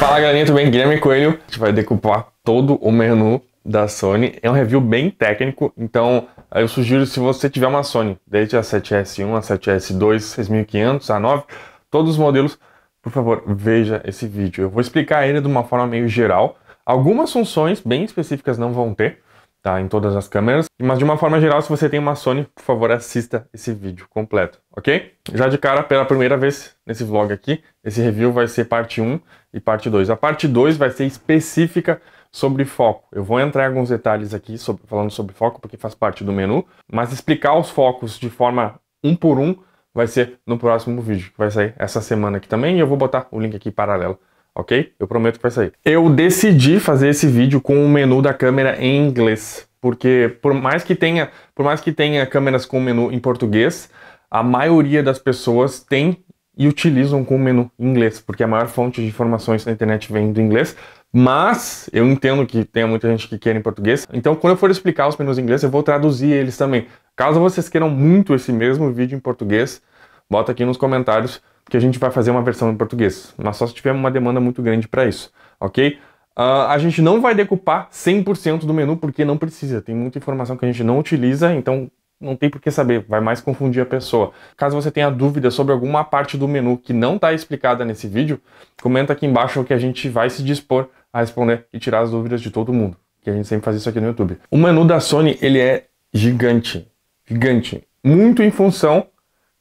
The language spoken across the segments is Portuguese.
Fala galerinha, tudo bem? Guilherme Coelho. A gente vai decupar todo o menu da Sony. É um review bem técnico, então eu sugiro se você tiver uma Sony, desde a 7S1, a 7S2, 6500, a 9, todos os modelos, por favor, veja esse vídeo. Eu vou explicar ele de uma forma meio geral. Algumas funções bem específicas não vão ter, tá? Em todas as câmeras. Mas de uma forma geral, se você tem uma Sony, por favor, assista esse vídeo completo, ok? Já de cara, pela primeira vez nesse vlog aqui, esse review vai ser parte 1 e parte 2. A parte 2 vai ser específica sobre foco. Eu vou entrar em alguns detalhes aqui sobre, falando sobre foco, porque faz parte do menu, mas explicar os focos de forma um por um vai ser no próximo vídeo, que vai sair essa semana aqui também, e eu vou botar o link aqui paralelo, ok? Eu prometo que vai sair. Eu decidi fazer esse vídeo com o menu da câmera em inglês, porque por mais que tenha, por mais que tenha câmeras com menu em português, a maioria das pessoas tem e utilizam com o menu em inglês, porque a maior fonte de informações na internet vem do inglês. Mas eu entendo que tem muita gente que quer em português. Então, quando eu for explicar os menus em inglês, eu vou traduzir eles também. Caso vocês queiram muito esse mesmo vídeo em português, bota aqui nos comentários que a gente vai fazer uma versão em português. Mas só se tiver uma demanda muito grande para isso, ok? Uh, a gente não vai decupar 100% do menu porque não precisa. Tem muita informação que a gente não utiliza, então não tem por que saber, vai mais confundir a pessoa. Caso você tenha dúvida sobre alguma parte do menu que não está explicada nesse vídeo, comenta aqui embaixo que a gente vai se dispor a responder e tirar as dúvidas de todo mundo, que a gente sempre faz isso aqui no YouTube. O menu da Sony, ele é gigante, gigante, muito em função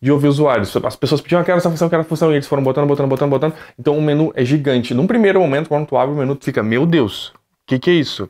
de ouvir usuários. As pessoas pediam, aquela ah, essa função, quero essa função, e eles foram botando, botando, botando, botando. Então o menu é gigante. Num primeiro momento, quando tu abre o menu, tu fica, meu Deus, o que, que é isso?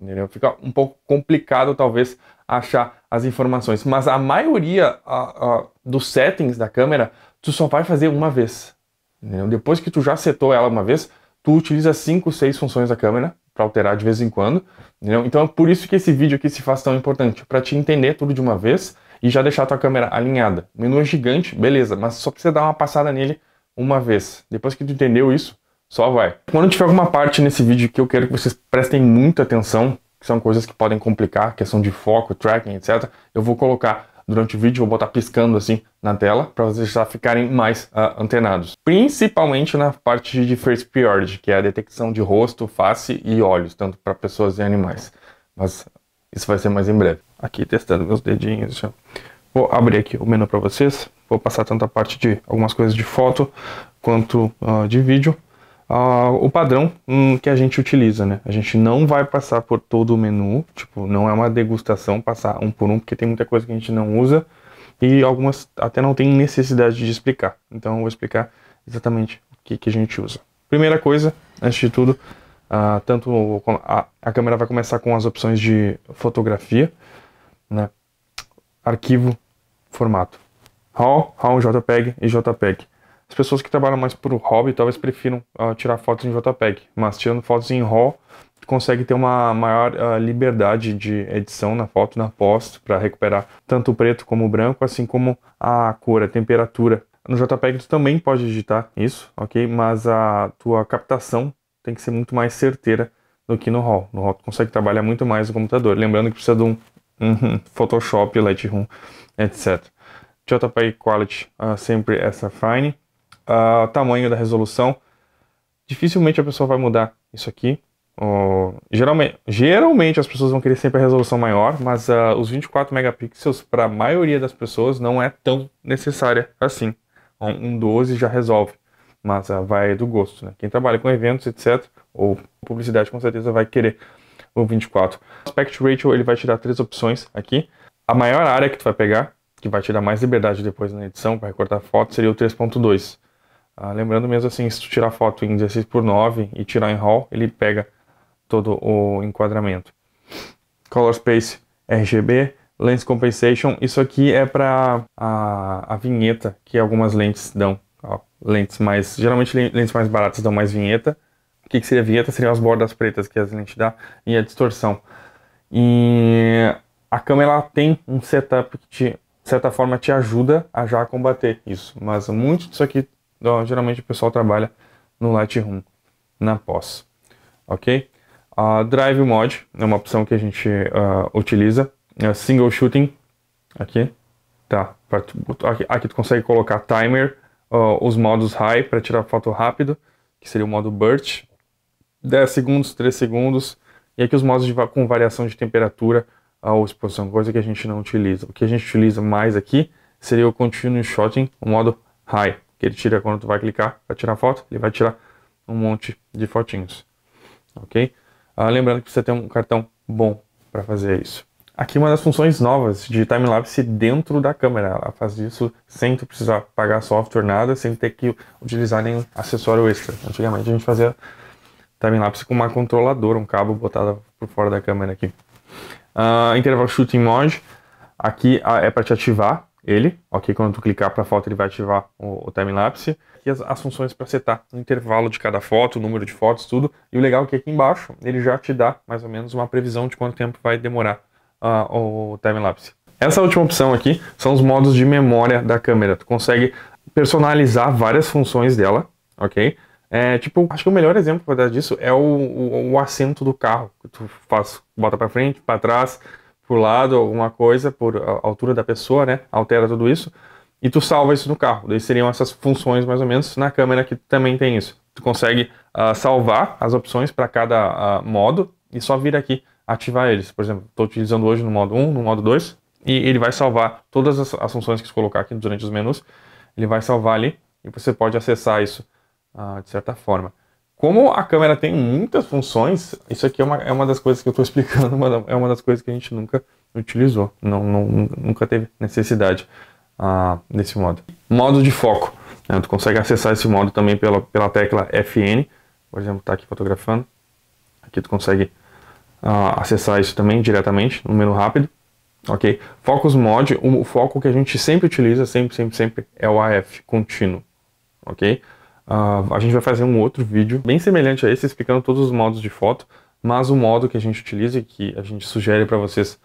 Entendeu? Fica um pouco complicado, talvez, achar as informações. Mas a maioria a, a, dos settings da câmera, tu só vai fazer uma vez. Entendeu? Depois que tu já setou ela uma vez, tu utiliza cinco, seis funções da câmera para alterar de vez em quando. Entendeu? Então é por isso que esse vídeo aqui se faz tão importante, para te entender tudo de uma vez e já deixar a tua câmera alinhada. O menu é gigante, beleza, mas só precisa dar uma passada nele uma vez. Depois que tu entendeu isso, só vai. Quando tiver alguma parte nesse vídeo que eu quero que vocês prestem muita atenção, que são coisas que podem complicar, questão de foco, tracking, etc. Eu vou colocar durante o vídeo, vou botar piscando assim na tela para vocês já ficarem mais uh, antenados. Principalmente na parte de face priority, que é a detecção de rosto, face e olhos, tanto para pessoas e animais. Mas isso vai ser mais em breve. Aqui testando meus dedinhos. Já. Vou abrir aqui o menu para vocês. Vou passar tanto a parte de algumas coisas de foto quanto uh, de vídeo uh, o padrão um, que a gente utiliza, né? A gente não vai passar por todo o menu, tipo, não é uma degustação passar um por um, porque tem muita coisa que a gente não usa e algumas até não tem necessidade de explicar. Então eu vou explicar exatamente o que, que a gente usa. Primeira coisa, antes de tudo, uh, tanto a, a câmera vai começar com as opções de fotografia, né? Arquivo, formato. RAW, RAW, JPEG e JPEG. As pessoas que trabalham mais por hobby talvez prefiram uh, tirar fotos em JPEG, mas tirando fotos em RAW, consegue ter uma maior uh, liberdade de edição na foto, na post, para recuperar tanto o preto como o branco, assim como a cor, a temperatura. No JPEG tu também pode digitar isso, ok? Mas a tua captação tem que ser muito mais certeira do que no RAW. No RAW tu consegue trabalhar muito mais no computador. Lembrando que precisa de um Photoshop, Lightroom, etc. JPEG Quality uh, sempre essa fine tamanho da resolução, dificilmente a pessoa vai mudar isso aqui. geralmente, geralmente as pessoas vão querer sempre a resolução maior, mas uh, os 24 megapixels para a maioria das pessoas não é tão necessária assim. Um, um 12 já resolve, mas uh, vai do gosto. Né? Quem trabalha com eventos, etc., ou publicidade, com certeza vai querer o 24. O aspect ratio ele vai te dar três opções aqui. A maior área que tu vai pegar, que vai te dar mais liberdade depois na edição para recortar foto, seria o 3.2. Ah, lembrando mesmo assim, se tu tirar foto em 16 por 9 e tirar em RAW, ele pega todo o enquadramento. Color Space RGB, Lens Compensation, isso aqui é para a, a vinheta que algumas lentes dão. Ó, lentes mais, geralmente lentes mais baratas dão mais vinheta. O que, que seria vinheta? Seriam as bordas pretas que as lentes dão e a distorção. E a câmera tem um setup que te, de certa forma te ajuda a já combater isso, mas muito disso aqui então, geralmente o pessoal trabalha no Lightroom na pós, ok? Uh, Drive Mod é uma opção que a gente uh, utiliza. É single Shooting, aqui, tá? aqui, aqui, tu consegue colocar Timer, os modos High para tirar foto rápido, que seria o modo Burst. 10 segundos, 3 segundos. E aqui os modos de, com variação de temperatura ou exposição, coisa que a gente não utiliza. O que a gente utiliza mais aqui seria o Continuous Shooting, o modo High que ele tira quando tu vai clicar para tirar foto, ele vai tirar um monte de fotinhos, ok? Ah, lembrando que você tem um cartão bom para fazer isso. Aqui uma das funções novas de timelapse dentro da câmera, ela faz isso sem tu precisar pagar software nada, sem ter que utilizar nenhum acessório extra. Antigamente a gente fazia timelapse com uma controladora, um cabo botado por fora da câmera aqui. Uh, interval Shooting Mode, aqui ah, é para te ativar ele, ok? Quando tu clicar para a foto, ele vai ativar o, o timelapse. Aqui as, as funções para setar o intervalo de cada foto, o número de fotos, tudo. E o legal é que aqui embaixo ele já te dá mais ou menos uma previsão de quanto tempo vai demorar uh, o timelapse. Essa última opção aqui são os modos de memória da câmera. Tu consegue personalizar várias funções dela, ok? É, tipo, acho que o melhor exemplo para dar disso é o, o, o assento do carro. Que tu faz, bota para frente, para trás, por lado, alguma coisa, por altura da pessoa, né? Altera tudo isso. E tu salva isso no carro. Daí seriam essas funções, mais ou menos, na câmera que também tem isso. Tu consegue uh, salvar as opções para cada uh, modo e só vir aqui ativar eles. Por exemplo, estou utilizando hoje no modo 1, no modo 2, e ele vai salvar todas as, as funções que você colocar aqui durante os menus. Ele vai salvar ali e você pode acessar isso uh, de certa forma. Como a câmera tem muitas funções, isso aqui é uma, é uma das coisas que eu estou explicando, é uma das coisas que a gente nunca utilizou, não, não nunca teve necessidade ah, desse modo. Modo de foco, né? tu consegue acessar esse modo também pela, pela tecla FN, por exemplo, está aqui fotografando, aqui tu consegue ah, acessar isso também diretamente no menu rápido, ok? Focus Mode, o foco que a gente sempre utiliza, sempre, sempre, sempre, é o AF, contínuo, ok? Uh, a gente vai fazer um outro vídeo bem semelhante a esse, explicando todos os modos de foto, mas o modo que a gente utiliza e que a gente sugere para vocês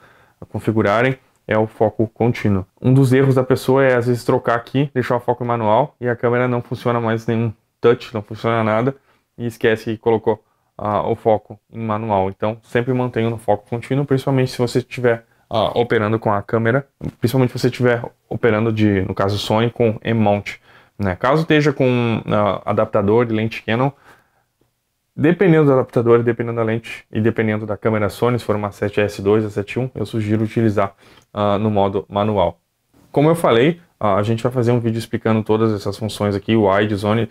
configurarem é o foco contínuo. Um dos erros da pessoa é às vezes trocar aqui, deixar o foco manual e a câmera não funciona mais nenhum touch, não funciona nada e esquece que colocou uh, o foco em manual. Então sempre mantenha no foco contínuo, principalmente se você estiver uh, ah, operando com a câmera, principalmente se você estiver operando de, no caso Sony, com M-mount. Né? Caso esteja com uh, adaptador de lente Canon, dependendo do adaptador, dependendo da lente e dependendo da câmera Sony, se for uma 7S2, a 7.1, eu sugiro utilizar uh, no modo manual. Como eu falei, uh, a gente vai fazer um vídeo explicando todas essas funções aqui, o wide, zone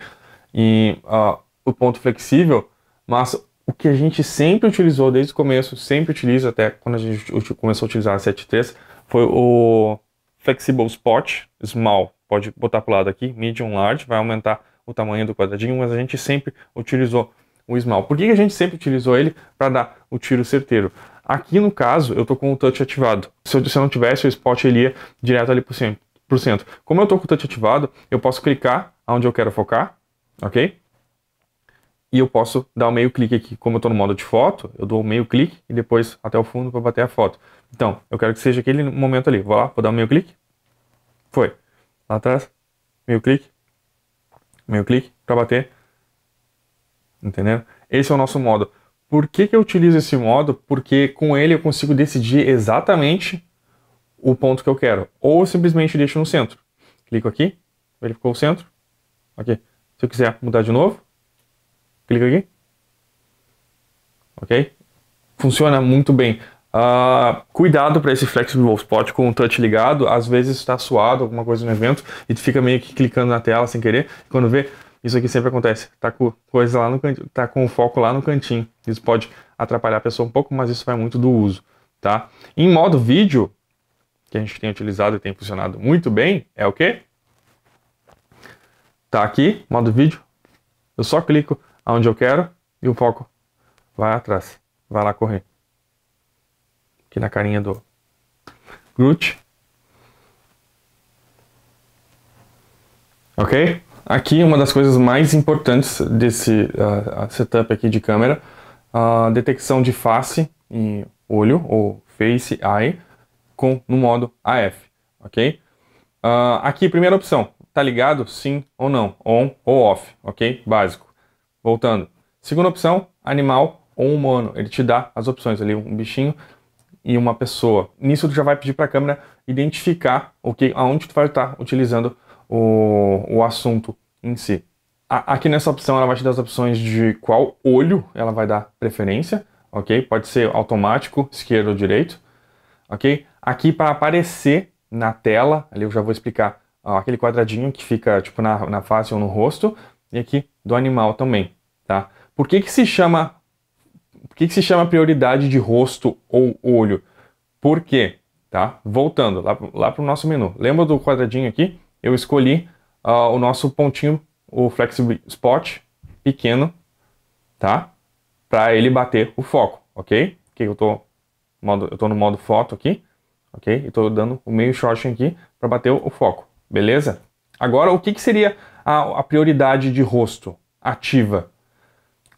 e ah, o ponto flexível, mas o que a gente sempre utilizou desde o começo, sempre utiliza até quando a gente começou a utilizar a 7.3, foi o Flexible Spot Small, pode botar para o lado aqui, medium, large, vai aumentar o tamanho do quadradinho, mas a gente sempre utilizou o small. Por que a gente sempre utilizou ele para dar o tiro certeiro? Aqui no caso, eu estou com o touch ativado. Se eu, se eu não tivesse, o spot ele ia direto ali para o centro. Como eu estou com o touch ativado, eu posso clicar onde eu quero focar, ok? E eu posso dar o um meio clique aqui. Como eu estou no modo de foto, eu dou o um meio clique e depois até o fundo para bater a foto. Então, eu quero que seja aquele momento ali. Vou lá, vou dar o um meio clique. Foi lá atrás, meio clique, meio clique para bater. entendeu Esse é o nosso modo. Por que, que eu utilizo esse modo? Porque com ele eu consigo decidir exatamente o ponto que eu quero. Ou eu simplesmente deixo no centro. Clico aqui, ele ficou o centro. ok Se eu quiser mudar de novo, clico aqui. Ok? Funciona muito bem. Uh, cuidado para esse flexible spot com o touch ligado, às vezes está suado alguma coisa no evento e tu fica meio que clicando na tela sem querer. Quando vê, isso aqui sempre acontece. Tá com coisa lá no cantinho, tá com o foco lá no cantinho. Isso pode atrapalhar a pessoa um pouco, mas isso vai muito do uso, tá? Em modo vídeo, que a gente tem utilizado e tem funcionado muito bem, é o quê? Tá aqui, modo vídeo. Eu só clico aonde eu quero e o foco vai atrás, vai lá correr aqui na carinha do Groot. Ok? Aqui uma das coisas mais importantes desse uh, setup aqui de câmera, a uh, detecção de face e olho, ou face eye, com, no modo AF, ok? Uh, aqui, primeira opção, tá ligado? Sim ou não, on ou off, ok? Básico. Voltando. Segunda opção, animal ou humano. Ele te dá as opções ali, um bichinho e uma pessoa. Nisso tu já vai pedir para a câmera identificar o que, aonde tu vai estar tá utilizando o, o assunto em si. A, aqui nessa opção ela vai te dar as opções de qual olho ela vai dar preferência, ok? Pode ser automático, esquerdo ou direito, ok? Aqui para aparecer na tela, ali eu já vou explicar ó, aquele quadradinho que fica tipo na, na face ou no rosto, e aqui do animal também, tá? Por que, que se chama por que, que se chama prioridade de rosto ou olho? Por quê? Tá? Voltando lá, lá para o nosso menu. Lembra do quadradinho aqui? Eu escolhi uh, o nosso pontinho, o Flexible Spot, pequeno, tá? Para ele bater o foco, ok? Que eu tô, modo, eu tô no modo foto aqui, ok? E estou dando o meio short aqui para bater o, o, foco, beleza? Agora, o que, que seria a, a prioridade de rosto ativa?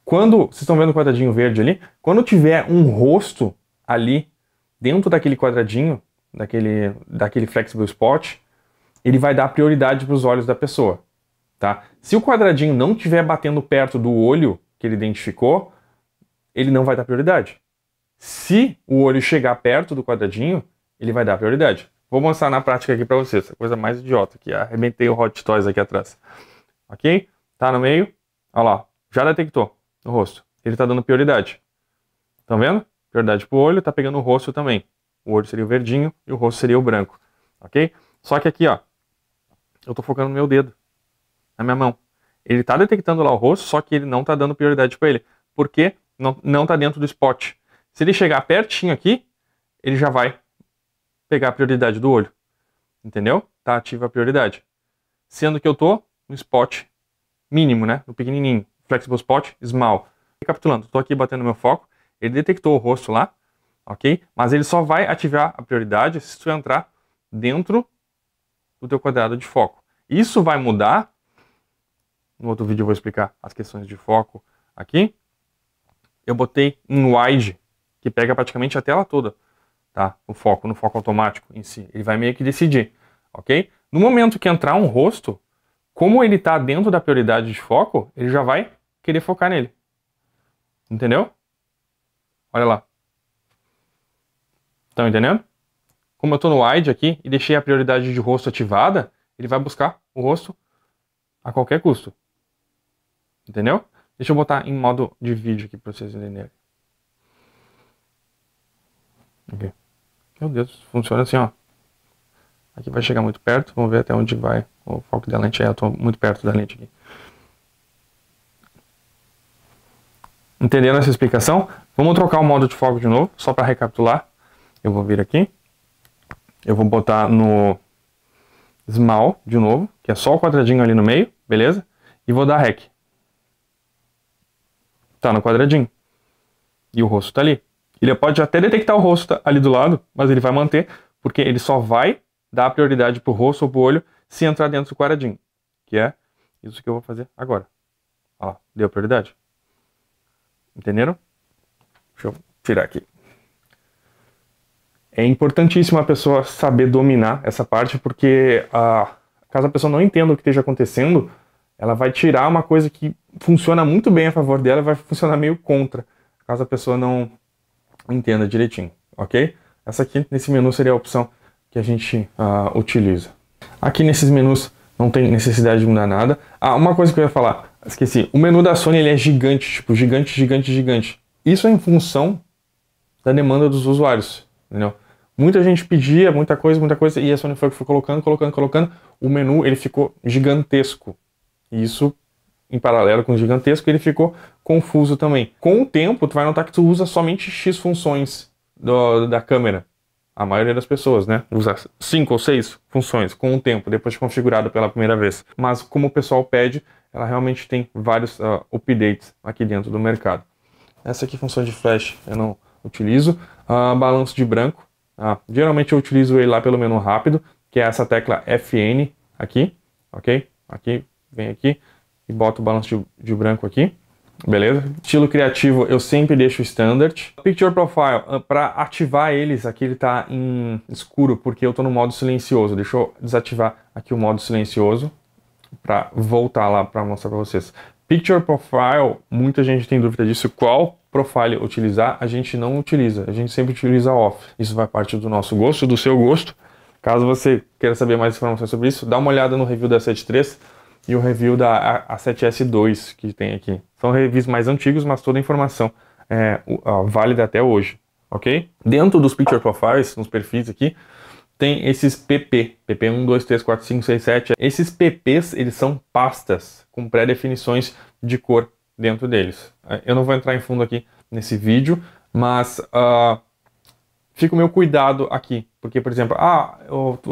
Quando, vocês estão vendo o quadradinho verde ali? Quando tiver um rosto ali, dentro daquele quadradinho, daquele, daquele flexible spot, ele vai dar prioridade para os olhos da pessoa, tá? Se o quadradinho não estiver batendo perto do olho que ele identificou, ele não vai dar prioridade. Se o olho chegar perto do quadradinho, ele vai dar prioridade. Vou mostrar na prática aqui para vocês, a coisa mais idiota que arrebentei o Hot Toys aqui atrás. Ok? Tá no meio. Olha lá, já detectou no rosto. Ele está dando prioridade. Estão tá vendo? Prioridade para o olho, está pegando o rosto também. O olho seria o verdinho e o rosto seria o branco. Ok? Só que aqui, ó, eu estou focando no meu dedo, na minha mão. Ele está detectando lá o rosto, só que ele não está dando prioridade para ele. Porque não está dentro do spot. Se ele chegar pertinho aqui, ele já vai pegar a prioridade do olho. Entendeu? Tá ativa a prioridade. Sendo que eu tô no spot mínimo, né? No pequenininho. Flexible Spot Small. Recapitulando, estou aqui batendo meu foco, ele detectou o rosto lá, ok? Mas ele só vai ativar a prioridade se tu entrar dentro do teu quadrado de foco. Isso vai mudar, no outro vídeo eu vou explicar as questões de foco aqui. Eu botei em wide, que pega praticamente a tela toda, tá? O foco, no foco automático em si. Ele vai meio que decidir, ok? No momento que entrar um rosto, como ele está dentro da prioridade de foco, ele já vai querer focar nele. Entendeu? Olha lá. Estão entendendo? Como eu estou no wide aqui e deixei a prioridade de rosto ativada, ele vai buscar o rosto a qualquer custo. Entendeu? Deixa eu botar em modo de vídeo aqui para vocês entenderem. Meu Deus, funciona assim, ó. Aqui vai chegar muito perto, vamos ver até onde vai o foco da lente. É, eu estou muito perto da lente aqui. Entendendo essa explicação, vamos trocar o modo de foco de novo, só para recapitular. Eu vou vir aqui, eu vou botar no small de novo, que é só o quadradinho ali no meio, beleza? E vou dar REC. Tá no quadradinho. E o rosto tá ali. Ele pode até detectar o rosto ali do lado, mas ele vai manter, porque ele só vai dar prioridade pro rosto ou pro olho se entrar dentro do quadradinho, que é isso que eu vou fazer agora. Ó, deu prioridade. Entenderam? Deixa eu tirar aqui. É importantíssimo a pessoa saber dominar essa parte, porque ah, caso a pessoa não entenda o que esteja acontecendo, ela vai tirar uma coisa que funciona muito bem a favor dela e vai funcionar meio contra, caso a pessoa não entenda direitinho, ok? Essa aqui, nesse menu, seria a opção que a gente ah, utiliza. Aqui nesses menus não tem necessidade de mudar nada. Ah, uma coisa que eu ia falar, esqueci. O menu da Sony ele é gigante, tipo, gigante, gigante, gigante. Isso é em função da demanda dos usuários, entendeu? Muita gente pedia muita coisa, muita coisa, e a Sony foi, foi colocando, colocando, colocando. O menu ele ficou gigantesco. isso, em paralelo com o gigantesco, ele ficou confuso também. Com o tempo, tu vai notar que tu usa somente X funções do, da câmera a maioria das pessoas, né? usar cinco ou seis funções com o tempo, depois de configurado pela primeira vez. Mas como o pessoal pede, ela realmente tem vários uh, updates aqui dentro do mercado. Essa aqui, função de flash, eu não utilizo. Uh, balanço de branco, uh, geralmente eu utilizo ele lá pelo menu rápido, que é essa tecla FN aqui, ok? Aqui, vem aqui e bota o balanço de, de branco aqui beleza? Estilo criativo eu sempre deixo standard. Picture Profile, ah, para ativar eles, aqui ele está em escuro, porque eu estou no modo silencioso. Deixa eu desativar aqui o modo silencioso, para voltar lá para mostrar para vocês. Picture Profile, muita gente tem dúvida disso, qual profile utilizar, a gente não utiliza, a gente sempre utiliza off. Isso vai partir do nosso gosto, do seu gosto. Caso você queira saber mais informações sobre isso, dá uma olhada no review da 7.3 e o review da A7S2 que tem aqui. São revistas mais antigos, mas toda a informação é ó, válida até hoje, ok? Dentro dos Picture Profiles, nos perfis aqui, tem esses PP, PP1, 2, 3, 4, 5, 6, 7. Esses PPs, eles são pastas com pré-definições de cor dentro deles. É, eu não vou entrar em fundo aqui nesse vídeo, mas uh, fica o meu cuidado aqui. Porque, por exemplo, ah,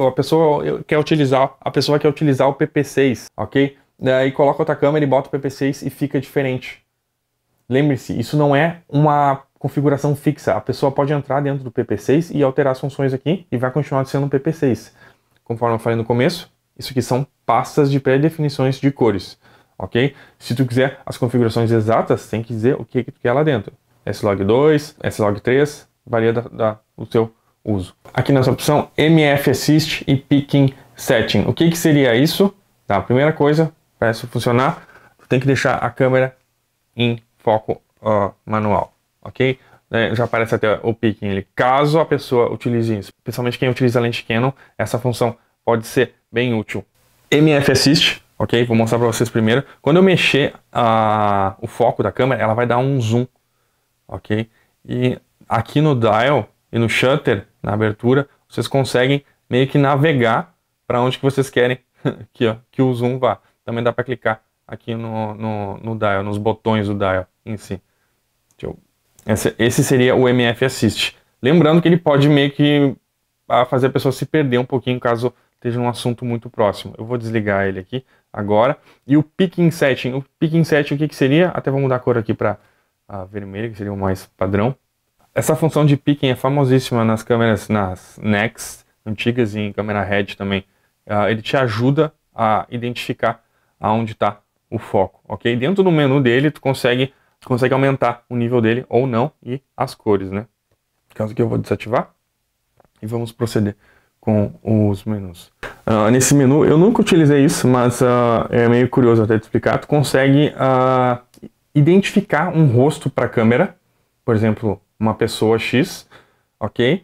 a pessoa quer utilizar, a pessoa quer utilizar o PP6, ok? daí coloca outra câmera e bota o PP6 e fica diferente. Lembre-se, isso não é uma configuração fixa. A pessoa pode entrar dentro do PP6 e alterar as funções aqui e vai continuar sendo um PP6. Conforme eu falei no começo, isso aqui são pastas de pré-definições de cores, ok? Se tu quiser as configurações exatas, tem que dizer o que, que tu quer lá dentro. S-Log2, S-Log3, varia da, da, do seu uso. Aqui nessa opção, MF Assist e Picking Setting. O que, que seria isso? Tá, a primeira coisa, para isso funcionar, tu tem que deixar a câmera em foco uh, manual, ok? Né, já aparece até o picking ali. Caso a pessoa utilize isso, principalmente quem utiliza lente Canon, essa função pode ser bem útil. MF Assist, ok? Vou mostrar para vocês primeiro. Quando eu mexer uh, o foco da câmera, ela vai dar um zoom, ok? E aqui no dial e no shutter, na abertura, vocês conseguem meio que navegar para onde que vocês querem ó, que o zoom vá também dá para clicar aqui no, no, no, dial, nos botões do dial em si. Eu... Esse, esse, seria o MF Assist. Lembrando que ele pode meio que ah, fazer a pessoa se perder um pouquinho caso esteja um assunto muito próximo. Eu vou desligar ele aqui agora. E o Picking Setting. O Picking Setting o que, que seria? Até vou mudar a cor aqui para a vermelha, que seria o mais padrão. Essa função de picking é famosíssima nas câmeras, nas Nex antigas e em câmera head também. Uh, ele te ajuda a identificar aonde está o foco, ok? Dentro do menu dele, tu consegue, tu consegue aumentar o nível dele ou não e as cores, né? Caso que eu vou desativar e vamos proceder com os menus. Uh, nesse menu, eu nunca utilizei isso, mas uh, é meio curioso até te explicar. Tu consegue uh, identificar um rosto para a câmera, por exemplo, uma pessoa X, ok?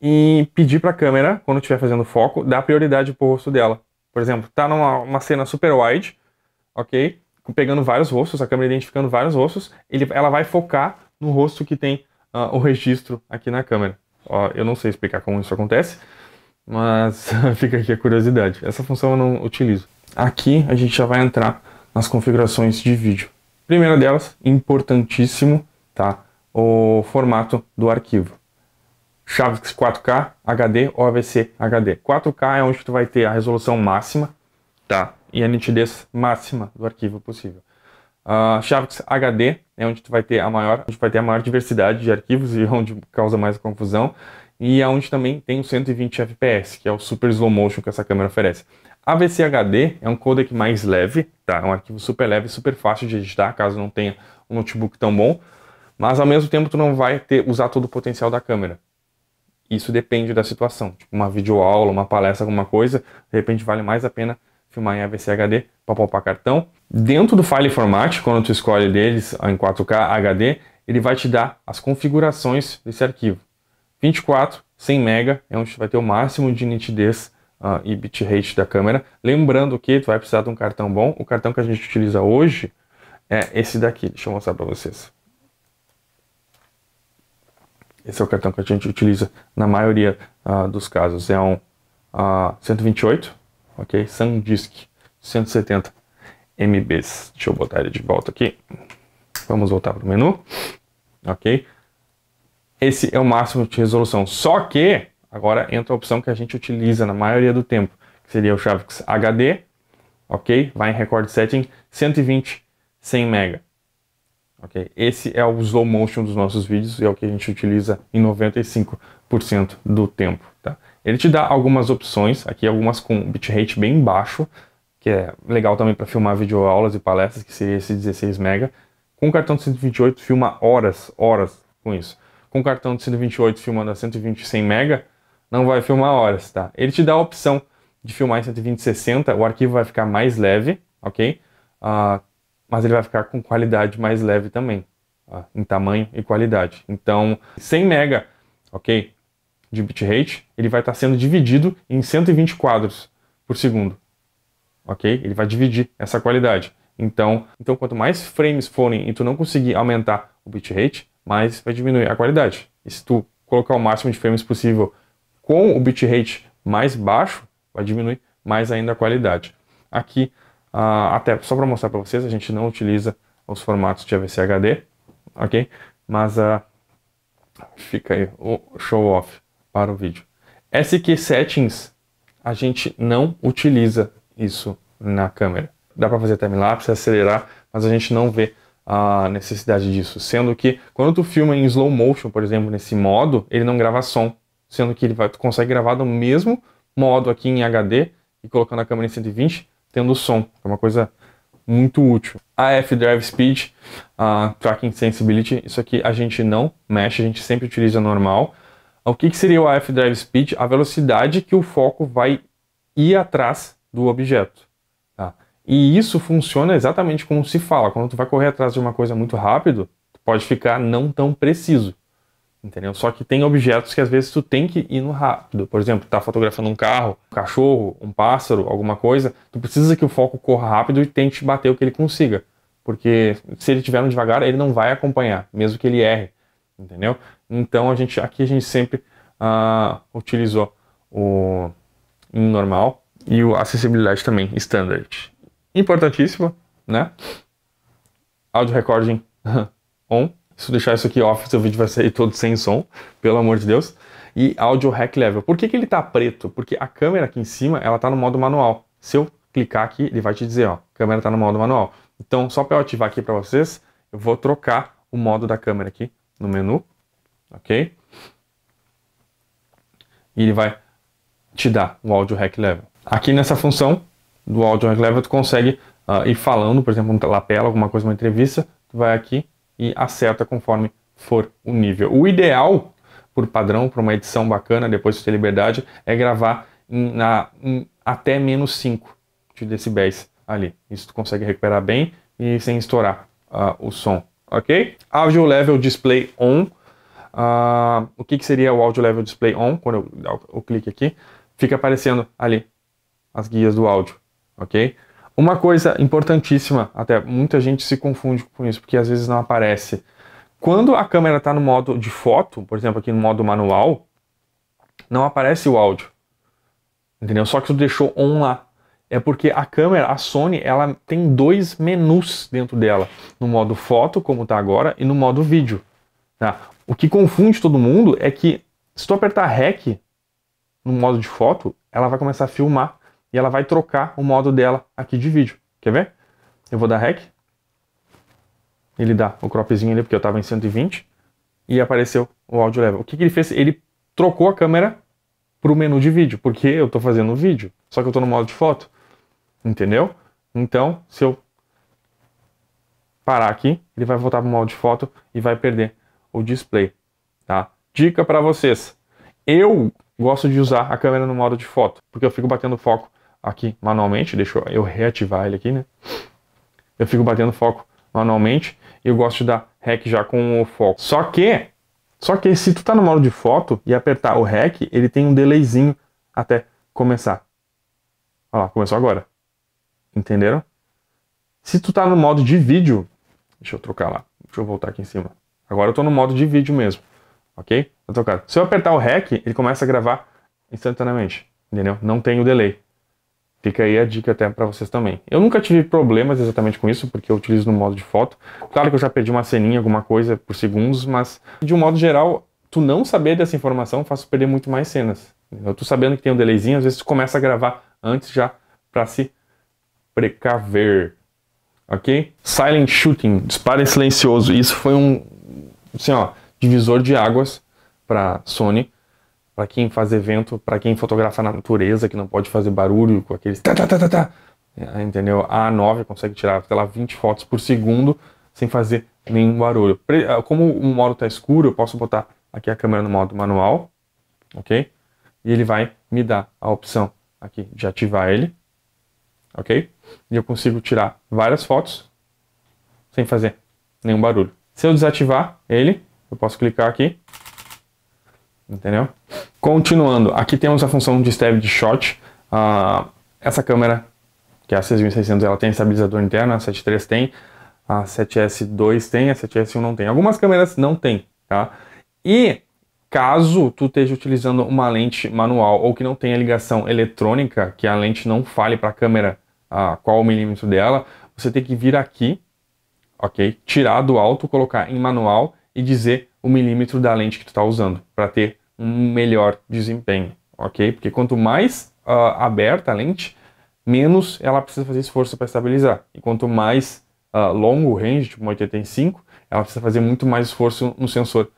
E pedir para a câmera, quando estiver fazendo foco, dar prioridade para o rosto dela. Por exemplo, tá numa uma cena super wide, ok? Pegando vários rostos, a câmera identificando vários rostos, ele, ela vai focar no rosto que tem uh, o registro aqui na câmera. Ó, eu não sei explicar como isso acontece, mas fica aqui a curiosidade. Essa função eu não utilizo. Aqui a gente já vai entrar nas configurações de vídeo. Primeira delas, importantíssimo, tá? O formato do arquivo chaves 4K HD ou AVC HD. 4K é onde tu vai ter a resolução máxima, tá? E a nitidez máxima do arquivo possível. Uh, Chaves HD é onde tu vai ter a maior, onde vai ter a maior diversidade de arquivos e onde causa mais confusão. E é onde também tem o 120 FPS, que é o super slow motion que essa câmera oferece. AVC HD é um codec mais leve, tá? É um arquivo super leve, super fácil de editar, caso não tenha um notebook tão bom. Mas ao mesmo tempo tu não vai ter, usar todo o potencial da câmera. Isso depende da situação. Tipo, uma videoaula, uma palestra, alguma coisa, de repente vale mais a pena filmar em AVC HD para poupar cartão. Dentro do file format, quando tu escolhe deles em 4K HD, ele vai te dar as configurações desse arquivo. 24, 100 MB é onde tu vai ter o máximo de nitidez uh, e bitrate da câmera. Lembrando que tu vai precisar de um cartão bom. O cartão que a gente utiliza hoje é esse daqui. Deixa eu mostrar para vocês. Esse é o cartão que a gente utiliza na maioria uh, dos casos. É um uh, ah, 128, ok? SanDisk 170 MBs. Deixa eu botar ele de volta aqui. Vamos voltar para o menu, ok? Esse é o máximo de resolução. Só que agora entra a opção que a gente utiliza na maioria do tempo, que seria o Chavix HD, ok? Vai em Record Setting 120, 100 Mega. Ok, Esse é o slow motion dos nossos vídeos e é o que a gente utiliza em 95% do tempo. Tá? Ele te dá algumas opções, aqui algumas com bitrate bem baixo, que é legal também para filmar videoaulas e palestras, que seria esse 16 mega. Com o cartão de 128 filma horas, horas com isso. Com o cartão de 128 filmando a 120 100 mega, não vai filmar horas, tá? Ele te dá a opção de filmar em 120 60, o arquivo vai ficar mais leve, ok? Uh, mas ele vai ficar com qualidade mais leve também, em tamanho e qualidade. Então, 100 mega, ok, de bitrate, ele vai estar tá sendo dividido em 120 quadros por segundo, ok? Ele vai dividir essa qualidade. Então, então quanto mais frames forem e tu não conseguir aumentar o bitrate, mais vai diminuir a qualidade. E se tu colocar o máximo de frames possível com o bitrate mais baixo, vai diminuir mais ainda a qualidade. Aqui Uh, até só para mostrar para vocês, a gente não utiliza os formatos de AVC HD, ok? Mas uh, fica aí o show off para o vídeo. SQ Settings, a gente não utiliza isso na câmera. Dá para fazer time-lapse, acelerar, mas a gente não vê a necessidade disso. Sendo que quando tu filma em slow motion, por exemplo, nesse modo, ele não grava som. Sendo que ele vai, tu consegue gravar do mesmo modo aqui em HD e colocando a câmera em 120, tendo som. É uma coisa muito útil. AF Drive Speed, uh, Tracking Sensibility, isso aqui a gente não mexe, a gente sempre utiliza normal. O que, que seria o AF Drive Speed? A velocidade que o foco vai ir atrás do objeto. Tá? E isso funciona exatamente como se fala. Quando tu vai correr atrás de uma coisa muito rápido, tu pode ficar não tão preciso entendeu? Só que tem objetos que às vezes tu tem que ir no rápido. Por exemplo, tá fotografando um carro, um cachorro, um pássaro, alguma coisa, tu precisa que o foco corra rápido e tente bater o que ele consiga, porque se ele tiver no devagar, ele não vai acompanhar, mesmo que ele erre, entendeu? Então a gente aqui a gente sempre uh, utilizou o normal e o acessibilidade também standard. Importantíssimo, né? Audio recording on se eu deixar isso aqui off, seu vídeo vai sair todo sem som, pelo amor de Deus. E áudio hack level. Por que, que ele tá preto? Porque a câmera aqui em cima, ela tá no modo manual. Se eu clicar aqui, ele vai te dizer, ó, câmera tá no modo manual. Então, só para eu ativar aqui para vocês, eu vou trocar o modo da câmera aqui no menu, ok? E ele vai te dar o áudio hack level. Aqui nessa função do áudio hack level, tu consegue uh, ir falando, por exemplo, um lapela, alguma coisa, uma entrevista, tu vai aqui e acerta conforme for o nível. O ideal, por padrão, para uma edição bacana, depois de ter liberdade, é gravar em, na, em até menos 5 de decibéis ali. Isso tu consegue recuperar bem e sem estourar uh, o som, ok? Audio Level Display On. Uh, o que, que, seria o Audio Level Display On? Quando eu dou o clique aqui, fica aparecendo ali as guias do áudio, ok? Uma coisa importantíssima, até muita gente se confunde com isso, porque às vezes não aparece. Quando a câmera está no modo de foto, por exemplo, aqui no modo manual, não aparece o áudio. Entendeu? Só que tu deixou on lá. É porque a câmera, a Sony, ela tem dois menus dentro dela. No modo foto, como está agora, e no modo vídeo. Tá? O que confunde todo mundo é que se tu apertar REC no modo de foto, ela vai começar a filmar e ela vai trocar o modo dela aqui de vídeo. Quer ver? Eu vou dar REC. Ele dá o cropzinho ali, porque eu estava em 120. E apareceu o áudio level. O que, que ele fez? Ele trocou a câmera para o menu de vídeo, porque eu estou fazendo vídeo, só que eu estou no modo de foto. Entendeu? Então, se eu parar aqui, ele vai voltar para o modo de foto e vai perder o display. Tá? Dica para vocês. Eu gosto de usar a câmera no modo de foto, porque eu fico batendo foco aqui manualmente, deixa eu reativar ele aqui, né? Eu fico batendo foco manualmente e eu gosto de dar REC já com o foco. Só que, só que se tu tá no modo de foto e apertar o REC, ele tem um delayzinho até começar. Olha lá, começou agora. Entenderam? Se tu tá no modo de vídeo, deixa eu trocar lá, deixa eu voltar aqui em cima. Agora eu tô no modo de vídeo mesmo, ok? Tá Se eu apertar o REC, ele começa a gravar instantaneamente, entendeu? Não tem o delay. Fica aí a dica até para vocês também. Eu nunca tive problemas exatamente com isso, porque eu utilizo no modo de foto. Claro que eu já perdi uma ceninha, alguma coisa por segundos, mas de um modo geral, tu não saber dessa informação faz perder muito mais cenas. Eu tô sabendo que tem um delayzinho, às vezes tu começa a gravar antes já para se precaver. Ok? Silent shooting, disparo silencioso. Isso foi um assim, ó, divisor de águas para Sony para quem faz evento, para quem fotografa na natureza, que não pode fazer barulho com aqueles tá, tá, tá, tá, tá. É, entendeu? A A9 consegue tirar até lá 20 fotos por segundo sem fazer nenhum barulho. Ah, como o modo está escuro, eu posso botar aqui a câmera no modo manual, ok? E ele vai me dar a opção aqui de ativar ele, ok? E eu consigo tirar várias fotos sem fazer nenhum barulho. Se eu desativar ele, eu posso clicar aqui, entendeu? Continuando, aqui temos a função de steve de shot. Uh, essa câmera, que é a 6600, ela tem estabilizador interno, a 73 tem, a 7S2 tem, a 7S1 não tem. Algumas câmeras não tem, tá? E caso tu esteja utilizando uma lente manual ou que não tenha ligação eletrônica, que a lente não fale para a câmera uh, qual o milímetro dela, você tem que vir aqui, ok? Tirar do alto, colocar em manual e dizer o milímetro da lente que tu está usando, para ter um melhor desempenho, ok? Porque quanto mais uh, aberta a lente, menos ela precisa fazer esforço para estabilizar. E quanto mais uh, longo o range, tipo 85, ela precisa fazer muito mais esforço no sensor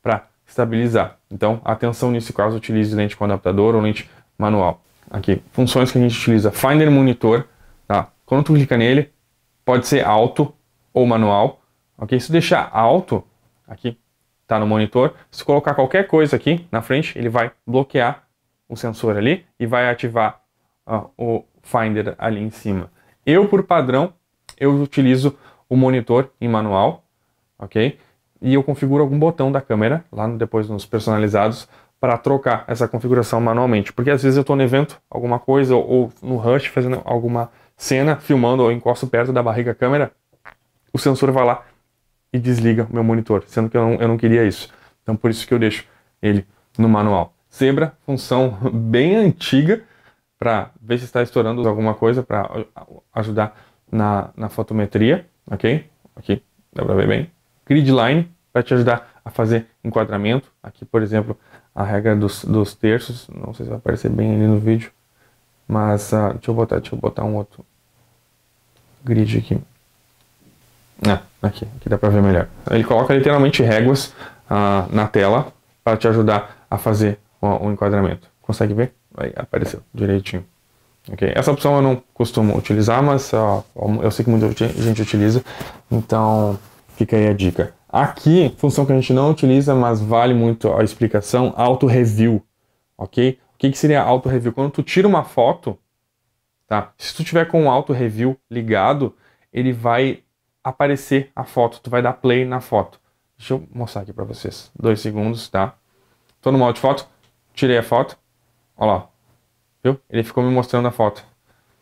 para estabilizar. Então, atenção nesse caso, utilize lente com adaptador ou lente manual. Aqui, funções que a gente utiliza, Finder Monitor, tá? quando tu clica nele, pode ser alto ou manual, ok? Se deixar alto, aqui, tá no monitor. Se colocar qualquer coisa aqui na frente, ele vai bloquear o sensor ali e vai ativar ah, o Finder ali em cima. Eu, por padrão, eu utilizo o monitor em manual, ok? E eu configuro algum botão da câmera, lá no, depois nos personalizados, para trocar essa configuração manualmente. Porque às vezes eu estou no evento, alguma coisa, ou, ou, no rush, fazendo alguma cena, filmando, ou encosto perto da barriga câmera, o sensor vai lá e desliga o meu monitor, sendo que eu não, eu não queria isso. Então por isso que eu deixo ele no manual. Zebra, função bem antiga para ver se está estourando alguma coisa para ajudar na, na fotometria, ok? Aqui dá para ver bem. Gridline para te ajudar a fazer enquadramento. Aqui, por exemplo, a regra dos, dos terços, não sei se vai aparecer bem ali no vídeo, mas uh, deixa eu botar, deixa eu botar um outro grid aqui. Ah, Aqui, aqui dá para ver melhor. Ele coloca literalmente réguas ah, na tela para te ajudar a fazer o, o enquadramento. Consegue ver? Aí apareceu direitinho. Okay. Essa opção eu não costumo utilizar, mas ó, ah, eu sei que muita gente utiliza, então fica aí a dica. Aqui, função que a gente não utiliza, mas vale muito a explicação, auto-review, ok? O que, que seria auto-review? Quando tu tira uma foto, tá? se tu tiver com o auto-review ligado, ele vai aparecer a foto, tu vai dar play na foto. Deixa eu mostrar aqui para vocês. Dois segundos, tá? Tô no modo de foto, tirei a foto. Olha lá, viu? Ele ficou me mostrando a foto.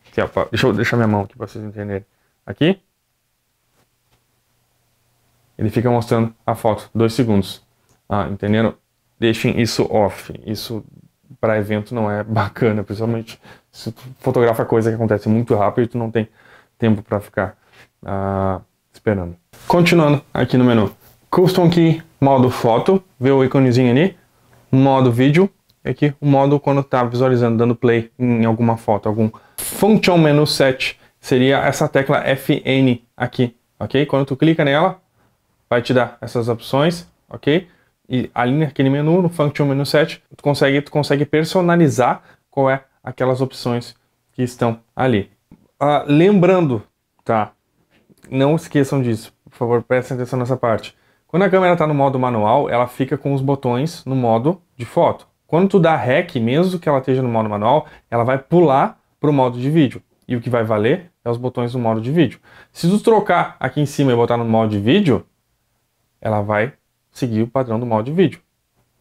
Aqui, ó, deixa eu deixar minha mão aqui para vocês entenderem. Aqui. Ele fica mostrando a foto, dois segundos. Ah, entenderam? Deixem isso off. Isso para evento não é bacana, principalmente se tu fotografa coisa que acontece muito rápido e tu não tem tempo para ficar ah, esperando. Continuando aqui no menu. Custom Key, modo foto, vê o íconezinho ali, modo vídeo, é aqui o modo quando está visualizando, dando play em alguma foto, algum function menu set, seria essa tecla FN aqui, ok? Quando tu clica nela, vai te dar essas opções, ok? E ali naquele menu, no function menu set, tu consegue, tu consegue personalizar qual é aquelas opções que estão ali. Ah, lembrando, tá? não esqueçam disso, por favor, prestem atenção nessa parte. Quando a câmera está no modo manual, ela fica com os botões no modo de foto. Quando tu dá REC, mesmo que ela esteja no modo manual, ela vai pular para o modo de vídeo. E o que vai valer é os botões no modo de vídeo. Se tu trocar aqui em cima e botar no modo de vídeo, ela vai seguir o padrão do modo de vídeo,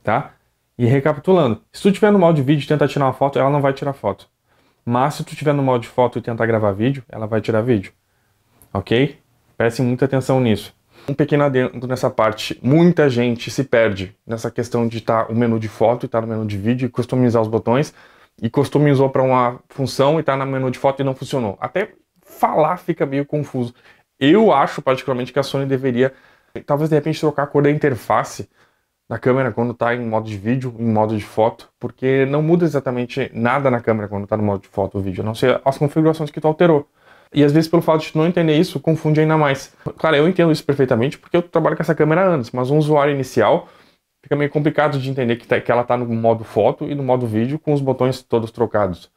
tá? E recapitulando, se tu estiver no modo de vídeo e tentar tirar uma foto, ela não vai tirar foto. Mas se tu estiver no modo de foto e tentar gravar vídeo, ela vai tirar vídeo ok? Prestem muita atenção nisso. Um pequeno adendo nessa parte, muita gente se perde nessa questão de estar tá o menu de foto e estar tá no menu de vídeo e customizar os botões e customizou para uma função e está no menu de foto e não funcionou. Até falar fica meio confuso. Eu acho particularmente que a Sony deveria talvez de repente trocar a cor da interface da câmera quando está em modo de vídeo, em modo de foto, porque não muda exatamente nada na câmera quando está no modo de foto ou vídeo, a não ser as configurações que tu alterou. E às vezes, pelo fato de não entender isso, confunde ainda mais. Claro, eu entendo isso perfeitamente porque eu trabalho com essa câmera há anos, mas um usuário inicial fica meio complicado de entender que, tá, que ela está no modo foto e no modo vídeo com os botões todos trocados.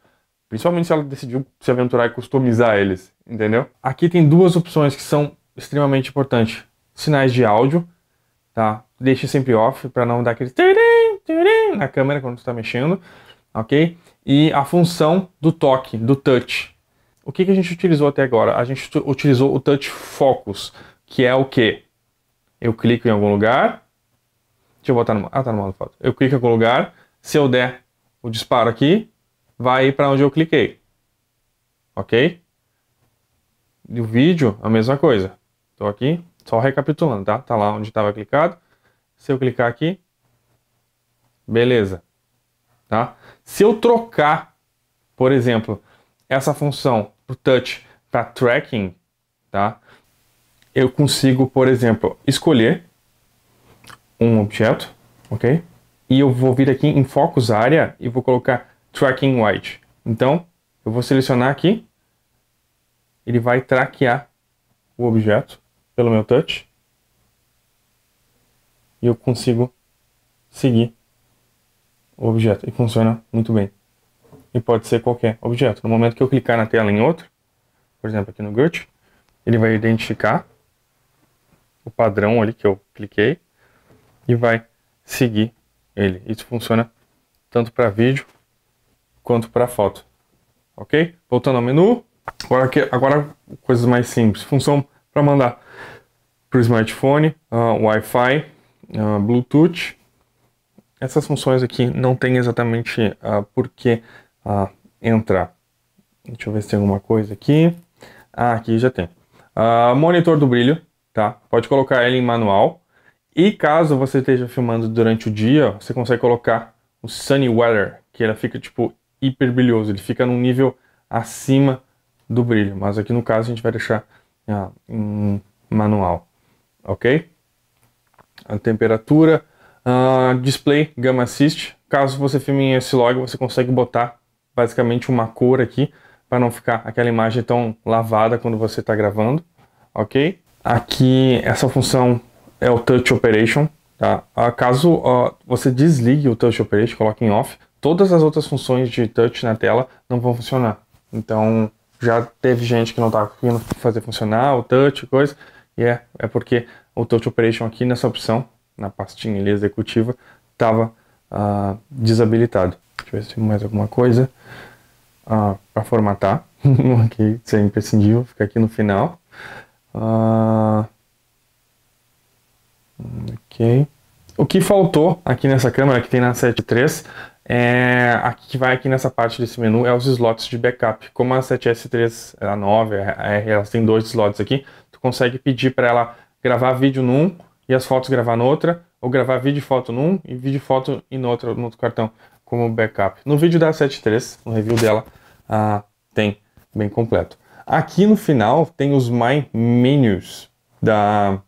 Principalmente se ela decidiu se aventurar e customizar eles, entendeu? Aqui tem duas opções que são extremamente importantes: sinais de áudio, tá? Deixe sempre off para não dar aquele na câmera quando está mexendo, ok? E a função do toque, do touch, o que, que a gente utilizou até agora? A gente utilizou o Touch Focus, que é o que? Eu clico em algum lugar. Deixa eu botar no. Ah, tá no modo foto. Eu clico em algum lugar. Se eu der o disparo aqui, vai para onde eu cliquei. Ok? E o vídeo, a mesma coisa. Estou aqui, só recapitulando, tá? Tá lá onde estava clicado. Se eu clicar aqui, beleza. Tá? Se eu trocar, por exemplo, essa função do touch para tracking, tá? Eu consigo, por exemplo, escolher um objeto, ok? E eu vou vir aqui em focus área e vou colocar tracking white. Então, eu vou selecionar aqui, ele vai traquear o objeto pelo meu touch. E eu consigo seguir o objeto e funciona muito bem e pode ser qualquer objeto. No momento que eu clicar na tela em outro, por exemplo, aqui no GUT, ele vai identificar o padrão ali que eu cliquei e vai seguir ele. Isso funciona tanto para vídeo quanto para foto. Ok? Voltando ao menu, agora, que, agora coisas mais simples. Função para mandar para o smartphone, uh, Wi-Fi, uh, Bluetooth. Essas funções aqui não tem exatamente uh, ah, porque a entrar. Deixa eu ver se tem alguma coisa aqui. Ah, aqui já tem. Ah, monitor do brilho, tá? Pode colocar ele em manual. E caso você esteja filmando durante o dia, você consegue colocar o Sunny Weather, que ele fica tipo hiper brilhoso, ele fica num nível acima do brilho. Mas aqui no caso a gente vai deixar ah, em manual, ok? A temperatura, uh, display, Gamma Assist. Caso você filme em S-Log, você consegue botar basicamente uma cor aqui, para não ficar aquela imagem tão lavada quando você está gravando, ok? Aqui, essa função é o Touch Operation, tá? Ah, caso uh, você desligue o Touch Operation, coloque em off, todas as outras funções de Touch na tela não vão funcionar. Então, já teve gente que não estava tá conseguindo fazer funcionar o Touch, coisa, e é, é porque o Touch Operation aqui nessa opção, na pastinha ali executiva, estava uh, ah, desabilitado. Deixa eu ver se tem mais alguma coisa para formatar, aqui, isso é imprescindível, fica aqui no final. Uh, ok. O que faltou aqui nessa câmera que tem na 7.3 é, aqui que vai aqui nessa parte desse menu é os slots de backup. Como a 7S3, a 9, a R, elas têm dois slots aqui, tu consegue pedir para ela gravar vídeo num e as fotos gravar na outra, ou gravar vídeo e foto num e vídeo e foto em outro, no outro cartão como backup. No vídeo da 7.3, no review dela, ah, tem, bem completo. Aqui no final tem os My Menus da,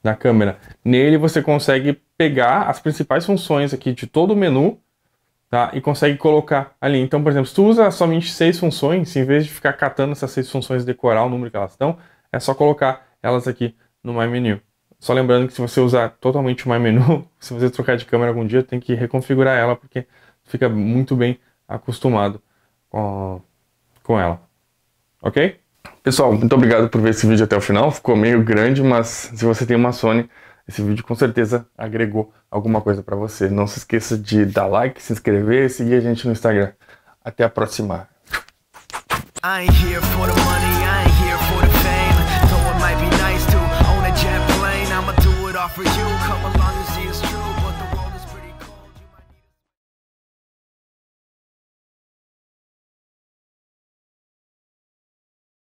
da câmera. Nele você consegue pegar as principais funções aqui de todo o menu tá? e consegue colocar ali. Então, por exemplo, se tu usa somente seis funções, em vez de ficar catando essas seis funções e decorar o número que elas estão, é só colocar elas aqui no My Menu. Só lembrando que se você usar totalmente o My Menu, se você trocar de câmera algum dia, tem que reconfigurar ela, porque fica muito bem acostumado com, com ela. Ok? Pessoal, muito obrigado por ver esse vídeo até o final. Ficou meio grande, mas se você tem uma Sony, esse vídeo com certeza agregou alguma coisa para você. Não se esqueça de dar like, se inscrever e seguir a gente no Instagram. Até a próxima.